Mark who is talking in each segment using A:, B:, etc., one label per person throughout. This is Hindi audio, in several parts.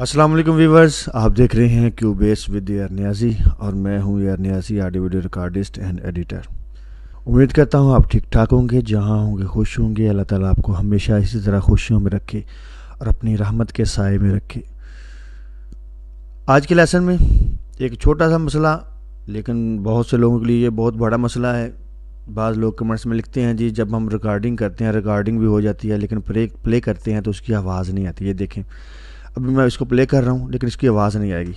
A: असलम वालेकुम व्यूवर्स आप देख रहे हैं क्यू बेस विद यार न्याजी और मैं हूँ यार Niazi audio video recordist and editor उम्मीद करता हूँ आप ठीक ठाक होंगे जहाँ होंगे खुश होंगे अल्लाह ताला आपको हमेशा इसी तरह खुशियों में रखे और अपनी रहमत के साय में रखे आज के लेसन में एक छोटा सा मसला लेकिन बहुत से लोगों के लिए ये बहुत बड़ा मसला है बाज़ लोग कमेंट्स में लिखते हैं जी जब हम रिकॉर्डिंग करते हैं रिकॉर्डिंग भी हो जाती है लेकिन प्ले प्ले करते हैं तो उसकी आवाज़ नहीं आती ये देखें अभी मैं इसको प्ले कर रहा हूँ लेकिन इसकी आवाज़ नहीं आएगी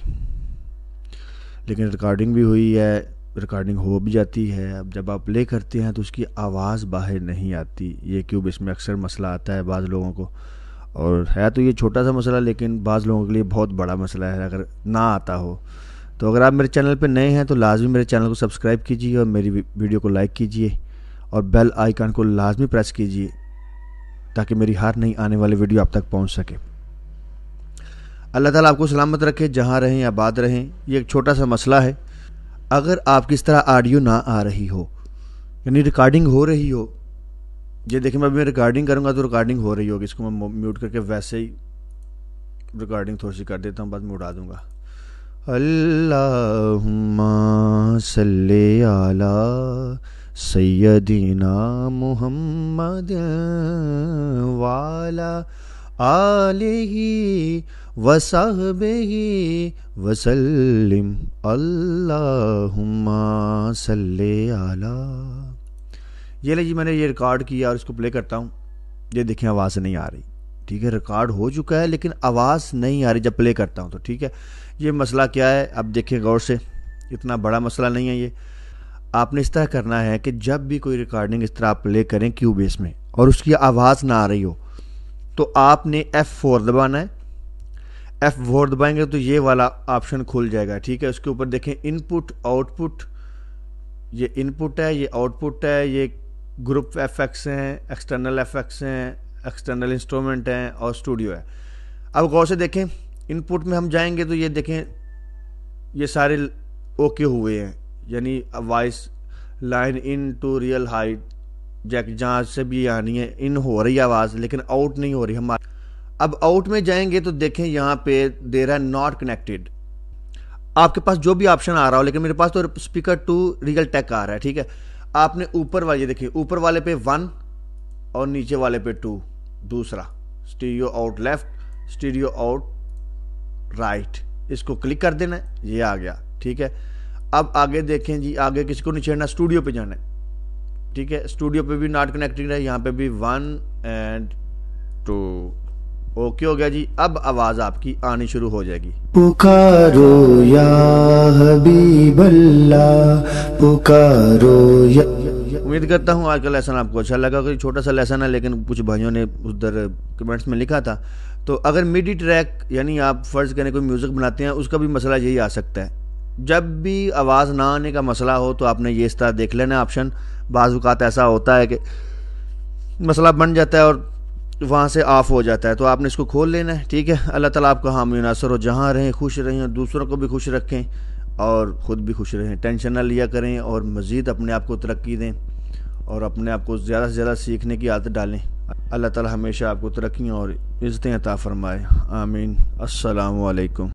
A: लेकिन रिकॉर्डिंग भी हुई है रिकॉर्डिंग हो भी जाती है अब जब आप प्ले करते हैं तो उसकी आवाज़ बाहर नहीं आती ये क्यूब इसमें अक्सर मसला आता है बाज़ लोगों को और है तो ये छोटा सा मसला लेकिन बाज़ लोगों के लिए बहुत बड़ा मसला है अगर ना आता हो तो अगर आप मेरे चैनल पर नए हैं तो लाजमी मेरे चैनल को सब्सक्राइब कीजिए और मेरी वीडियो को लाइक कीजिए और बेल आइकान को लाजमी प्रेस कीजिए ताकि मेरी हार नहीं आने वाली वीडियो आप तक पहुँच सके अल्लाह ताला आपको सलामत रखे जहाँ रहें या बाद रहें ये एक छोटा सा मसला है अगर आप किस तरह ऑडियो ना आ रही हो यानी रिकॉर्डिंग हो रही हो ये देखें मैं अभी मैं रिकॉर्डिंग करूँगा तो रिकॉर्डिंग हो रही होगी इसको मैं म्यूट करके वैसे ही रिकॉर्डिंग थोड़ी सी कर देता हूँ बाद में उड़ा दूँगा अल्ला सल्ले आला सैदीना मुहम्मद वाला आले ही वसाहबेही वसल्लिम अल्लाहुम्मा सल्ले आला ये ले जी मैंने ये रिकॉर्ड किया और इसको प्ले करता हूँ ये देखें आवाज़ नहीं आ रही ठीक है रिकॉर्ड हो चुका है लेकिन आवाज़ नहीं आ रही जब प्ले करता हूँ तो ठीक है ये मसला क्या है अब देखें गौर से इतना बड़ा मसला नहीं है ये आपने इस तरह करना है कि जब भी कोई रिकॉर्डिंग इस तरह आप प्ले करें क्यू बेस में और उसकी आवाज़ ना आ रही हो तो आपने एफ़ फोर दबाना है एफ वोट दबाएंगे तो ये वाला ऑप्शन खुल जाएगा ठीक है उसके ऊपर देखें इनपुट आउटपुट ये इनपुट है ये आउटपुट है ये ग्रुप एफ एक्स हैं एक्सटर्नल एफ एक्स हैं एक्सटर्नल इंस्ट्रूमेंट हैं और स्टूडियो है अब गौर से देखें इनपुट में हम जाएंगे तो ये देखें ये सारे ओके हुए हैं यानी voice line in to Realtek jack जहाँ से भी आनी है इन हो रही आवाज़ लेकिन आउट नहीं हो रही हमारी अब आउट में जाएंगे तो देखें यहाँ पे देर है नॉट कनेक्टेड आपके पास जो भी ऑप्शन आ रहा हो लेकिन मेरे पास तो स्पीकर टू रियल टेक आ रहा है ठीक है आपने ऊपर वाले देखिए ऊपर वाले पे वन और नीचे वाले पे टू दूसरा stereo out left stereo out right इसको क्लिक कर देना है ये आ गया ठीक है अब आगे देखें जी आगे किसी को नहीं छेड़ना स्टूडियो पे जाना है ठीक है स्टूडियो पे भी नॉट कनेक्टिंग है यहाँ पे भी वन एंड टू ओके हो गया जी अब आवाज आपकी आनी शुरू हो जाएगी पुकारो या पुकारो या उम्मीद करता हूँ आज का लेसन आपको अच्छा लगा कोई छोटा सा लेसन है लेकिन कुछ भाइयों ने उधर कमेंट्स में लिखा था तो अगर मिडी ट्रैक यानी आप फर्ज करने कोई म्यूज़िक बनाते हैं उसका भी मसला यही आ सकता है जब भी आवाज़ ना आने का मसला हो तो आपने ये इस तरह देख लेना ऑप्शन बाजूकात ऐसा होता है कि मसला बन जाता है और वहाँ से ऑफ हो जाता है तो आपने इसको खोल लेना है ठीक है अल्लाह ताला आपका हामी नासर हो जहाँ रहें खुश रहें और दूसरों को भी खुश रखें और ख़ुद भी खुश रहें टेंशन ना लिया करें और मज़ीद अपने आप को तरक्की दें और अपने आप को ज़्यादा से ज़्यादा सीखने की आदत डालें अल्लाह ताला हमेशा आपको तरक्की और इज़्ज़तें अता फ़रमाए आमीन अस्सलाम वालेकुम